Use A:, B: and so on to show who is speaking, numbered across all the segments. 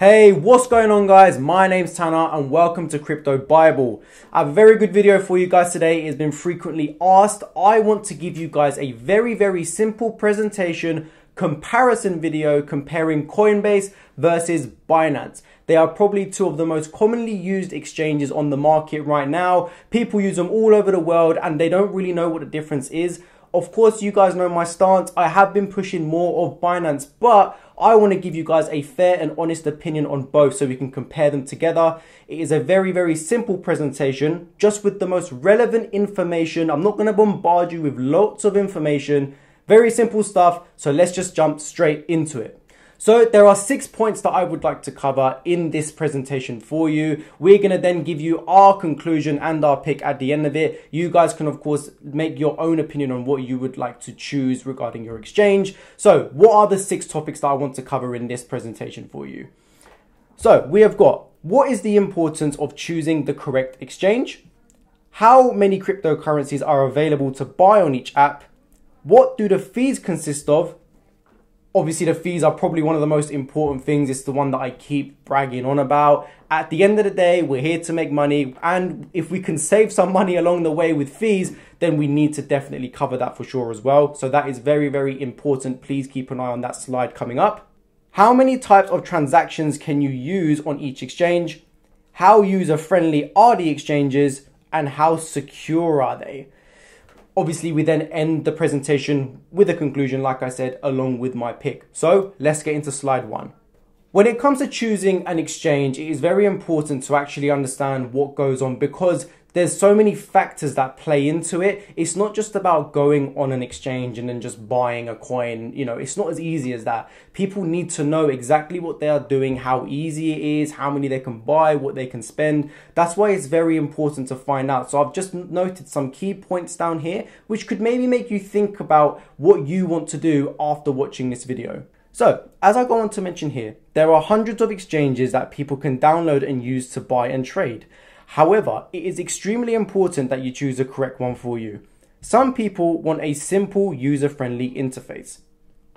A: Hey, what's going on guys? My name's Tanner and welcome to Crypto Bible. a very good video for you guys today. It's been frequently asked. I want to give you guys a very, very simple presentation comparison video comparing Coinbase versus Binance. They are probably two of the most commonly used exchanges on the market right now. People use them all over the world and they don't really know what the difference is. Of course, you guys know my stance. I have been pushing more of Binance, but I want to give you guys a fair and honest opinion on both so we can compare them together. It is a very, very simple presentation, just with the most relevant information. I'm not going to bombard you with lots of information. Very simple stuff. So let's just jump straight into it. So there are six points that I would like to cover in this presentation for you. We're gonna then give you our conclusion and our pick at the end of it. You guys can of course make your own opinion on what you would like to choose regarding your exchange. So what are the six topics that I want to cover in this presentation for you? So we have got, what is the importance of choosing the correct exchange? How many cryptocurrencies are available to buy on each app? What do the fees consist of? Obviously, the fees are probably one of the most important things. It's the one that I keep bragging on about. At the end of the day, we're here to make money. And if we can save some money along the way with fees, then we need to definitely cover that for sure as well. So that is very, very important. Please keep an eye on that slide coming up. How many types of transactions can you use on each exchange? How user friendly are the exchanges? And how secure are they? Obviously, we then end the presentation with a conclusion, like I said, along with my pick. So let's get into slide one. When it comes to choosing an exchange, it is very important to actually understand what goes on because there's so many factors that play into it. It's not just about going on an exchange and then just buying a coin. You know, it's not as easy as that. People need to know exactly what they are doing, how easy it is, how many they can buy, what they can spend. That's why it's very important to find out. So I've just noted some key points down here, which could maybe make you think about what you want to do after watching this video. So, as I go on to mention here, there are hundreds of exchanges that people can download and use to buy and trade. However, it is extremely important that you choose the correct one for you. Some people want a simple user-friendly interface.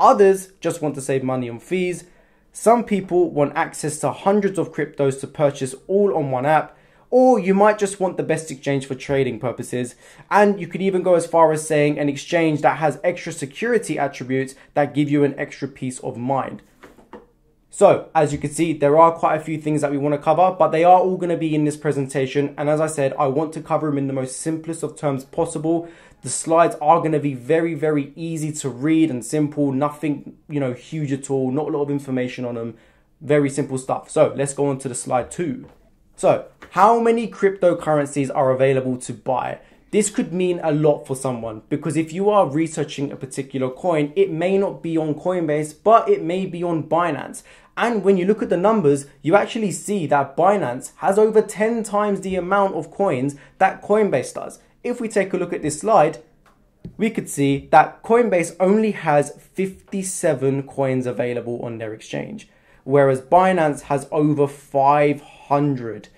A: Others just want to save money on fees. Some people want access to hundreds of cryptos to purchase all on one app. Or you might just want the best exchange for trading purposes. And you could even go as far as saying an exchange that has extra security attributes that give you an extra peace of mind. So as you can see, there are quite a few things that we want to cover, but they are all going to be in this presentation. And as I said, I want to cover them in the most simplest of terms possible. The slides are going to be very, very easy to read and simple, nothing, you know, huge at all, not a lot of information on them, very simple stuff. So let's go on to the slide two. So how many cryptocurrencies are available to buy? This could mean a lot for someone because if you are researching a particular coin, it may not be on Coinbase, but it may be on Binance. And when you look at the numbers, you actually see that Binance has over 10 times the amount of coins that Coinbase does. If we take a look at this slide, we could see that Coinbase only has 57 coins available on their exchange, whereas Binance has over 500.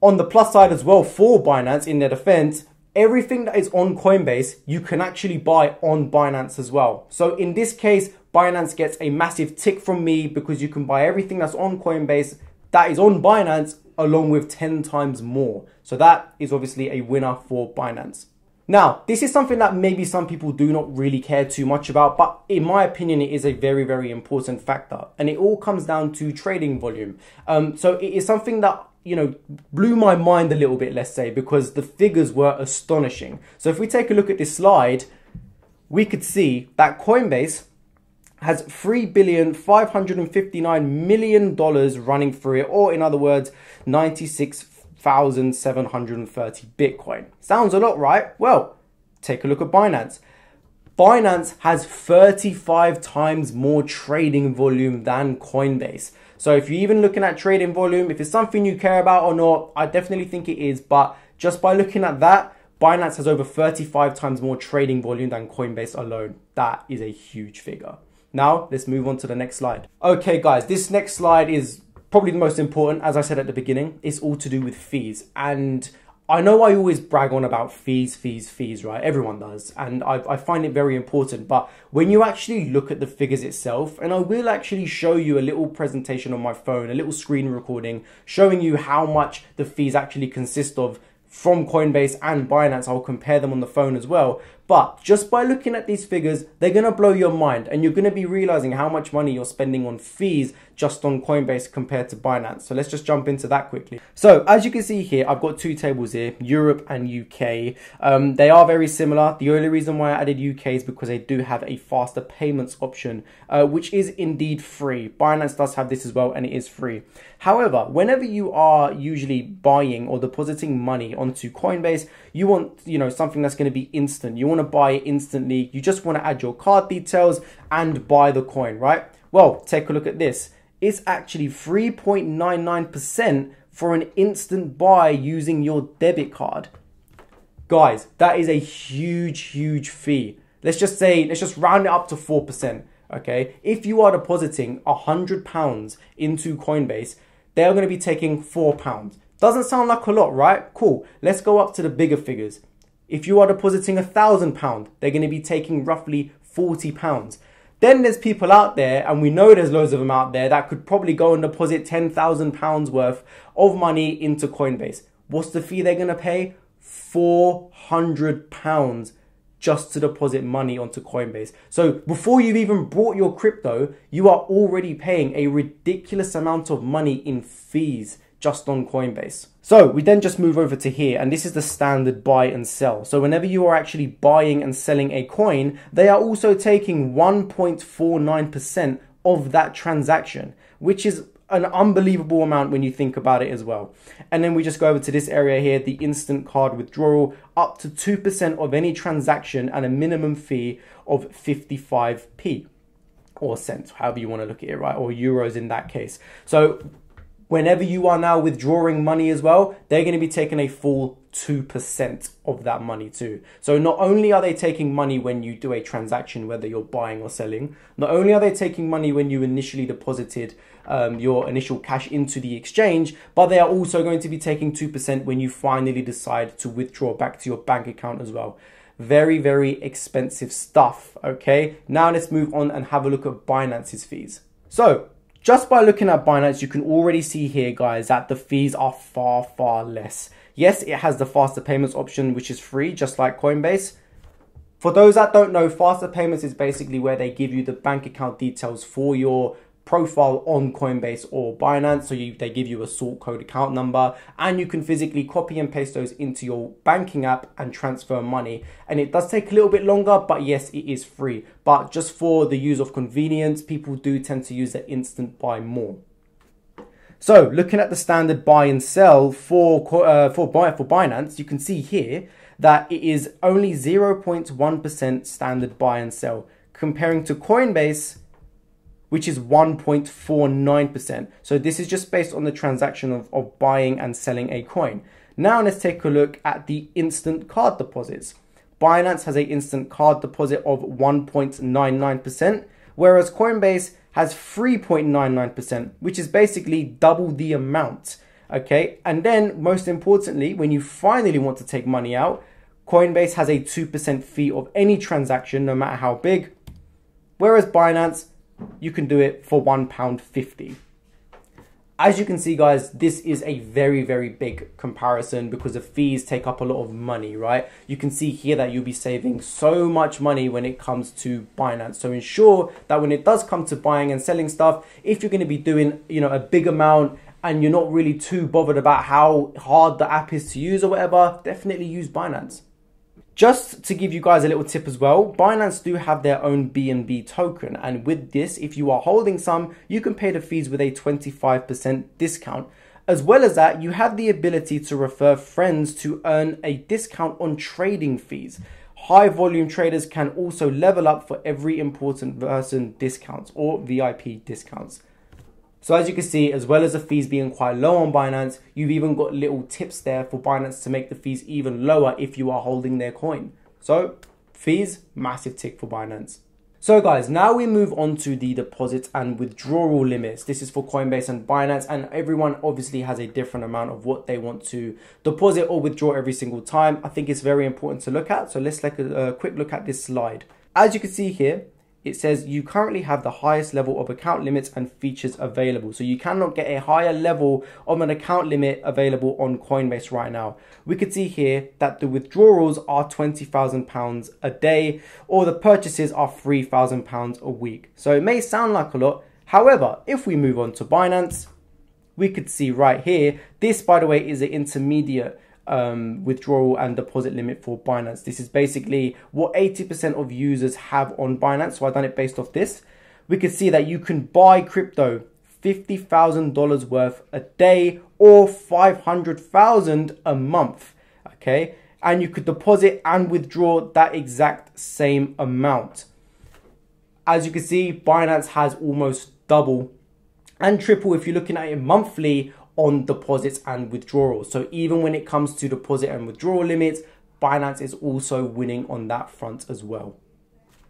A: On the plus side as well for Binance in their defense, everything that is on Coinbase, you can actually buy on Binance as well. So in this case, Binance gets a massive tick from me because you can buy everything that's on Coinbase that is on Binance along with 10 times more. So that is obviously a winner for Binance. Now, this is something that maybe some people do not really care too much about, but in my opinion, it is a very, very important factor. And it all comes down to trading volume. Um, so it is something that you know, blew my mind a little bit, let's say, because the figures were astonishing. So if we take a look at this slide, we could see that Coinbase has three billion five hundred and fifty-nine million million running through it, or in other words, 96,730 Bitcoin. Sounds a lot, right? Well, take a look at Binance. Binance has 35 times more trading volume than Coinbase. So if you're even looking at trading volume, if it's something you care about or not, I definitely think it is. But just by looking at that, Binance has over 35 times more trading volume than Coinbase alone. That is a huge figure. Now, let's move on to the next slide. Okay, guys, this next slide is probably the most important. As I said at the beginning, it's all to do with fees. And I know I always brag on about fees, fees, fees, right? Everyone does. And I, I, find it very important. But when you actually look at the figures itself, and I will actually show you a little presentation on my phone, a little screen recording showing you how much the fees actually consist of from Coinbase and Binance. I'll compare them on the phone as well. But just by looking at these figures, they're going to blow your mind and you're going to be realizing how much money you're spending on fees just on Coinbase compared to Binance. So let's just jump into that quickly. So as you can see here, I've got two tables here, Europe and UK. Um, they are very similar. The only reason why I added UK is because they do have a faster payments option, uh, which is indeed free. Binance does have this as well and it is free. However, whenever you are usually buying or depositing money onto Coinbase, you want, you know, something that's going to be instant. You want to buy it instantly. You just want to add your card details and buy the coin, right? Well, take a look at this. It's actually 3.99% for an instant buy using your debit card. Guys, that is a huge, huge fee. Let's just say, let's just round it up to 4%. Okay, if you are depositing a £100 into Coinbase, they're going to be taking £4. Doesn't sound like a lot, right? Cool. Let's go up to the bigger figures. If you are depositing a thousand pound, they're going to be taking roughly 40 pounds. Then there's people out there, and we know there's loads of them out there that could probably go and deposit 10,000 pounds worth of money into Coinbase. What's the fee they're going to pay? 400 pounds just to deposit money onto Coinbase. So before you've even brought your crypto, you are already paying a ridiculous amount of money in fees just on Coinbase. So we then just move over to here, and this is the standard buy and sell. So whenever you are actually buying and selling a coin, they are also taking 1.49% of that transaction, which is an unbelievable amount when you think about it as well. And then we just go over to this area here, the instant card withdrawal, up to 2% of any transaction and a minimum fee of 55p or cents, however you want to look at it, right? Or euros in that case. So whenever you are now withdrawing money as well, they're going to be taking a full 2% of that money too. So not only are they taking money when you do a transaction, whether you're buying or selling, not only are they taking money when you initially deposited um, your initial cash into the exchange, but they are also going to be taking 2% when you finally decide to withdraw back to your bank account as well. Very, very expensive stuff, okay? Now let's move on and have a look at Binance's fees. So just by looking at Binance, you can already see here, guys, that the fees are far, far less. Yes, it has the faster payments option, which is free, just like Coinbase. For those that don't know, faster payments is basically where they give you the bank account details for your profile on Coinbase or Binance. So you, they give you a sort code account number and you can physically copy and paste those into your banking app and transfer money. And it does take a little bit longer, but yes, it is free. But just for the use of convenience, people do tend to use the instant buy more. So looking at the standard buy and sell for uh, for buy for Binance, you can see here that it is only 0.1% standard buy and sell comparing to Coinbase which is 1.49%. So this is just based on the transaction of, of buying and selling a coin. Now let's take a look at the instant card deposits. Binance has a instant card deposit of 1.99%, whereas Coinbase has 3.99%, which is basically double the amount. Okay, and then most importantly, when you finally want to take money out, Coinbase has a 2% fee of any transaction, no matter how big, whereas Binance you can do it for £1.50. As you can see, guys, this is a very, very big comparison because the fees take up a lot of money, right? You can see here that you'll be saving so much money when it comes to Binance. So ensure that when it does come to buying and selling stuff, if you're going to be doing, you know, a big amount and you're not really too bothered about how hard the app is to use or whatever, definitely use Binance. Just to give you guys a little tip as well, Binance do have their own BNB token. And with this, if you are holding some, you can pay the fees with a 25% discount. As well as that, you have the ability to refer friends to earn a discount on trading fees. High volume traders can also level up for every important person discounts or VIP discounts. So as you can see, as well as the fees being quite low on Binance, you've even got little tips there for Binance to make the fees even lower if you are holding their coin. So fees, massive tick for Binance. So guys, now we move on to the deposit and withdrawal limits. This is for Coinbase and Binance and everyone obviously has a different amount of what they want to deposit or withdraw every single time. I think it's very important to look at. So let's take a uh, quick look at this slide. As you can see here, it says you currently have the highest level of account limits and features available. So you cannot get a higher level of an account limit available on Coinbase right now. We could see here that the withdrawals are £20,000 a day or the purchases are £3,000 a week. So it may sound like a lot. However, if we move on to Binance, we could see right here, this by the way is an intermediate um, withdrawal and deposit limit for Binance. This is basically what 80% of users have on Binance. So I've done it based off this. We can see that you can buy crypto $50,000 worth a day or 500,000 a month. Okay. And you could deposit and withdraw that exact same amount. As you can see, Binance has almost double and triple if you're looking at it monthly on deposits and withdrawals. So even when it comes to deposit and withdrawal limits, Binance is also winning on that front as well.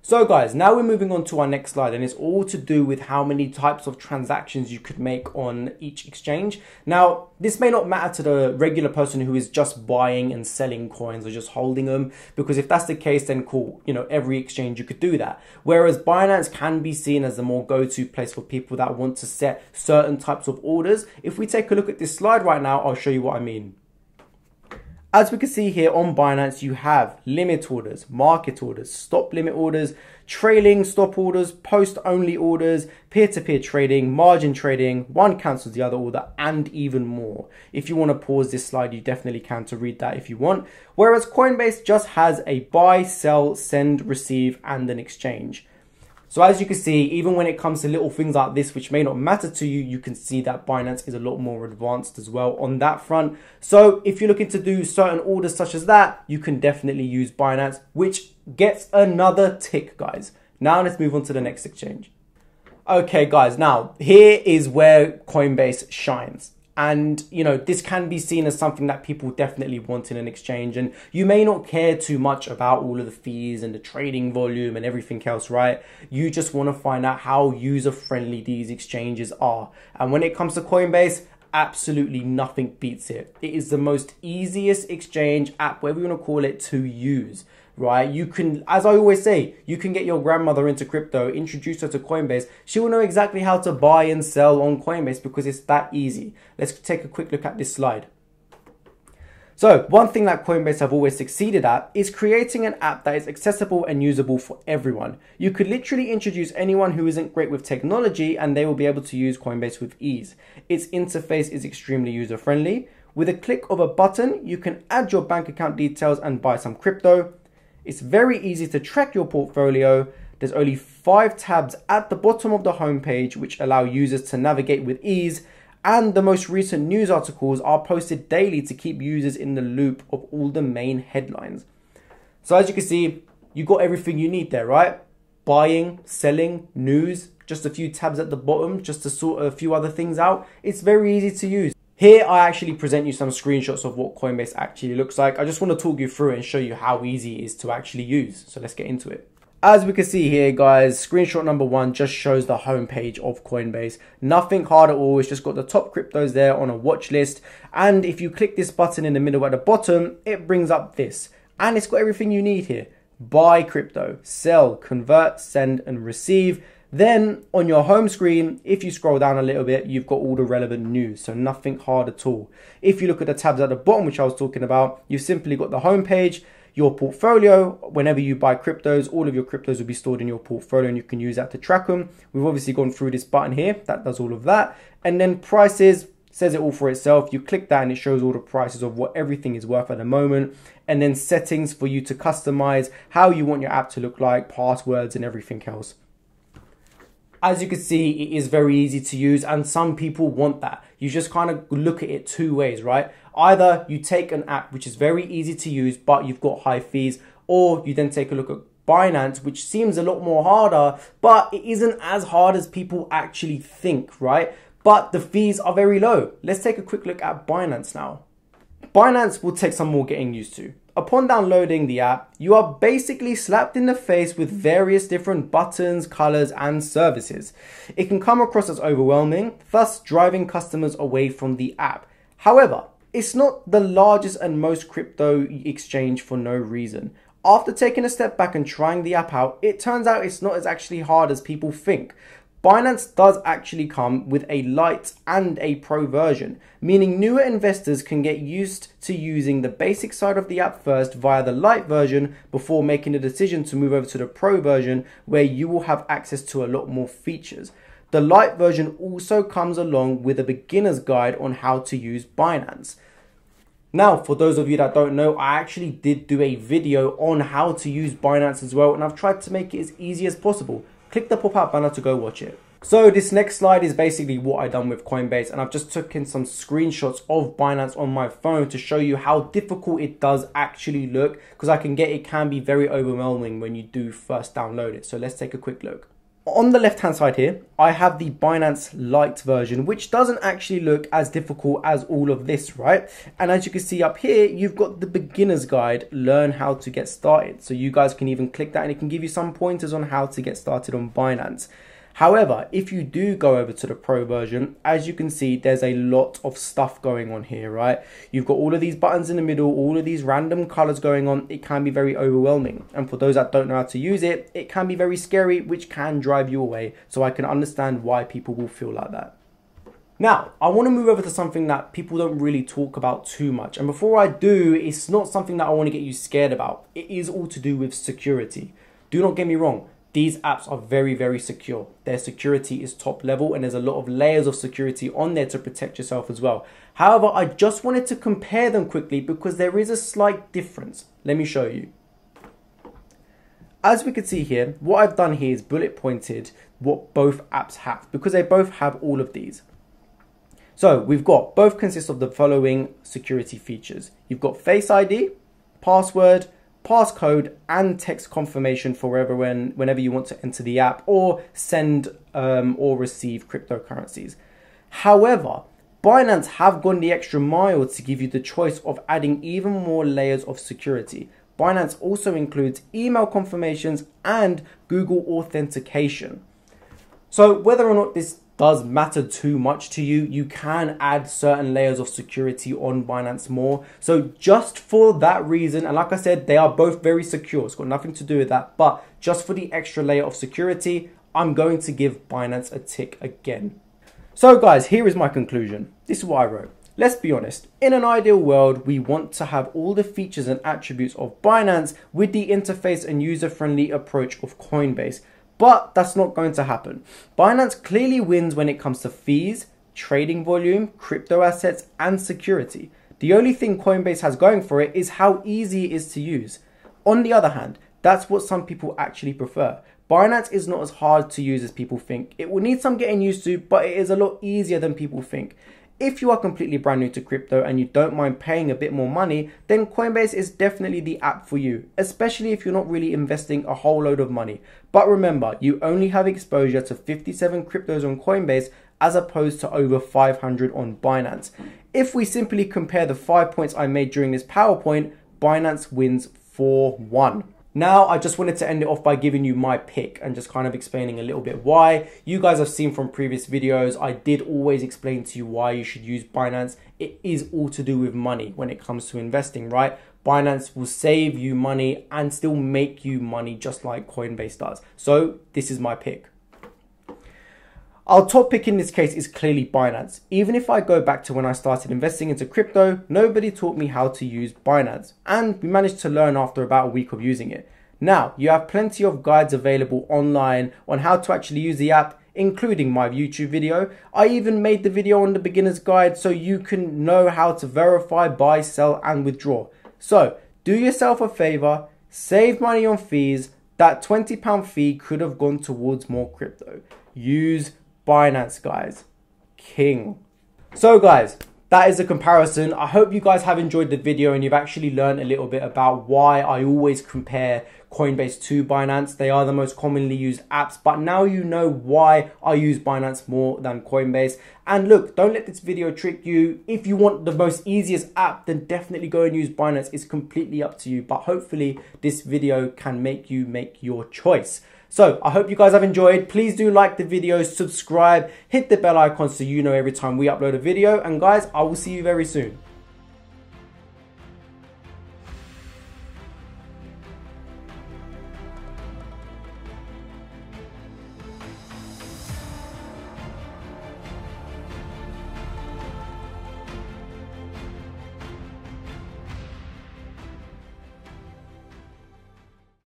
A: So guys, now we're moving on to our next slide and it's all to do with how many types of transactions you could make on each exchange. Now, this may not matter to the regular person who is just buying and selling coins or just holding them because if that's the case then cool, you know, every exchange you could do that. Whereas Binance can be seen as a more go-to place for people that want to set certain types of orders. If we take a look at this slide right now, I'll show you what I mean. As we can see here on Binance, you have limit orders, market orders, stop limit orders, trailing stop orders, post only orders, peer to peer trading, margin trading, one cancels the other order, and even more. If you want to pause this slide, you definitely can to read that if you want. Whereas Coinbase just has a buy, sell, send, receive, and an exchange. So as you can see, even when it comes to little things like this, which may not matter to you, you can see that Binance is a lot more advanced as well on that front. So if you're looking to do certain orders such as that, you can definitely use Binance, which gets another tick, guys. Now let's move on to the next exchange. Okay, guys, now here is where Coinbase shines. And, you know, this can be seen as something that people definitely want in an exchange. And you may not care too much about all of the fees and the trading volume and everything else, right? You just want to find out how user friendly these exchanges are. And when it comes to Coinbase, absolutely nothing beats it. It is the most easiest exchange app, whatever you want to call it, to use right? You can, as I always say, you can get your grandmother into crypto, introduce her to Coinbase. She will know exactly how to buy and sell on Coinbase because it's that easy. Let's take a quick look at this slide. So, one thing that Coinbase have always succeeded at is creating an app that is accessible and usable for everyone. You could literally introduce anyone who isn't great with technology and they will be able to use Coinbase with ease. Its interface is extremely user friendly. With a click of a button, you can add your bank account details and buy some crypto. It's very easy to track your portfolio. There's only five tabs at the bottom of the homepage which allow users to navigate with ease and the most recent news articles are posted daily to keep users in the loop of all the main headlines. So as you can see, you got everything you need there, right? Buying, selling, news, just a few tabs at the bottom, just to sort a few other things out. It's very easy to use. Here, I actually present you some screenshots of what Coinbase actually looks like. I just want to talk you through and show you how easy it is to actually use. So let's get into it. As we can see here, guys, screenshot number one just shows the homepage of Coinbase. Nothing hard at all. It's just got the top cryptos there on a watch list. And if you click this button in the middle at the bottom, it brings up this. And it's got everything you need here. Buy crypto, sell, convert, send, and receive. Then on your home screen, if you scroll down a little bit, you've got all the relevant news, so nothing hard at all. If you look at the tabs at the bottom, which I was talking about, you've simply got the home page, your portfolio. Whenever you buy cryptos, all of your cryptos will be stored in your portfolio and you can use that to track them. We've obviously gone through this button here that does all of that. And then prices says it all for itself. You click that and it shows all the prices of what everything is worth at the moment. And then settings for you to customize how you want your app to look like, passwords, and everything else as you can see, it is very easy to use, and some people want that. You just kind of look at it two ways, right? Either you take an app which is very easy to use, but you've got high fees, or you then take a look at Binance, which seems a lot more harder, but it isn't as hard as people actually think, right? But the fees are very low. Let's take a quick look at Binance now. Binance will take some more getting used to. Upon downloading the app, you are basically slapped in the face with various different buttons, colors, and services. It can come across as overwhelming, thus driving customers away from the app. However, it's not the largest and most crypto exchange for no reason. After taking a step back and trying the app out, it turns out it's not as actually hard as people think. Binance does actually come with a light and a pro version, meaning newer investors can get used to using the basic side of the app first via the light version before making a decision to move over to the pro version where you will have access to a lot more features. The light version also comes along with a beginner's guide on how to use Binance. Now, for those of you that don't know, I actually did do a video on how to use Binance as well, and I've tried to make it as easy as possible click the pop-up banner to go watch it. So this next slide is basically what I done with Coinbase and I've just taken some screenshots of Binance on my phone to show you how difficult it does actually look because I can get it can be very overwhelming when you do first download it. So let's take a quick look on the left hand side here, I have the Binance Lite version, which doesn't actually look as difficult as all of this, right? And as you can see up here, you've got the beginner's guide, learn how to get started. So you guys can even click that and it can give you some pointers on how to get started on Binance. However, if you do go over to the pro version, as you can see, there's a lot of stuff going on here, right? You've got all of these buttons in the middle, all of these random colors going on. It can be very overwhelming. And for those that don't know how to use it, it can be very scary, which can drive you away. So I can understand why people will feel like that. Now, I want to move over to something that people don't really talk about too much. And before I do, it's not something that I want to get you scared about. It is all to do with security. Do not get me wrong these apps are very, very secure. Their security is top level, and there's a lot of layers of security on there to protect yourself as well. However, I just wanted to compare them quickly because there is a slight difference. Let me show you. As we can see here, what I've done here is bullet pointed what both apps have because they both have all of these. So we've got both consist of the following security features. You've got Face ID, password, passcode and text confirmation for when, whenever you want to enter the app or send um, or receive cryptocurrencies. However, Binance have gone the extra mile to give you the choice of adding even more layers of security. Binance also includes email confirmations and Google authentication. So whether or not this does matter too much to you, you can add certain layers of security on Binance More. So just for that reason, and like I said, they are both very secure. It's got nothing to do with that, but just for the extra layer of security, I'm going to give Binance a tick again. So guys, here is my conclusion. This is what I wrote. Let's be honest, in an ideal world, we want to have all the features and attributes of Binance with the interface and user-friendly approach of Coinbase but that's not going to happen. Binance clearly wins when it comes to fees, trading volume, crypto assets, and security. The only thing Coinbase has going for it is how easy it is to use. On the other hand, that's what some people actually prefer. Binance is not as hard to use as people think. It will need some getting used to, but it is a lot easier than people think. If you are completely brand new to crypto and you don't mind paying a bit more money, then Coinbase is definitely the app for you, especially if you're not really investing a whole load of money. But remember, you only have exposure to 57 cryptos on Coinbase as opposed to over 500 on Binance. If we simply compare the five points I made during this PowerPoint, Binance wins 4 1. Now, I just wanted to end it off by giving you my pick and just kind of explaining a little bit why. You guys have seen from previous videos, I did always explain to you why you should use Binance. It is all to do with money when it comes to investing, right? Binance will save you money and still make you money just like Coinbase does. So, this is my pick. Our topic in this case is clearly Binance. Even if I go back to when I started investing into crypto, nobody taught me how to use Binance, and we managed to learn after about a week of using it. Now, you have plenty of guides available online on how to actually use the app, including my YouTube video. I even made the video on the beginner's guide so you can know how to verify, buy, sell, and withdraw. So, do yourself a favor, save money on fees. That £20 fee could have gone towards more crypto. Use finance, guys. King. So, guys, that is a comparison. I hope you guys have enjoyed the video and you've actually learned a little bit about why I always compare Coinbase to Binance. They are the most commonly used apps, but now you know why I use Binance more than Coinbase. And look, don't let this video trick you. If you want the most easiest app, then definitely go and use Binance. It's completely up to you, but hopefully this video can make you make your choice. So I hope you guys have enjoyed. Please do like the video, subscribe, hit the bell icon so you know every time we upload a video. And guys, I will see you very soon.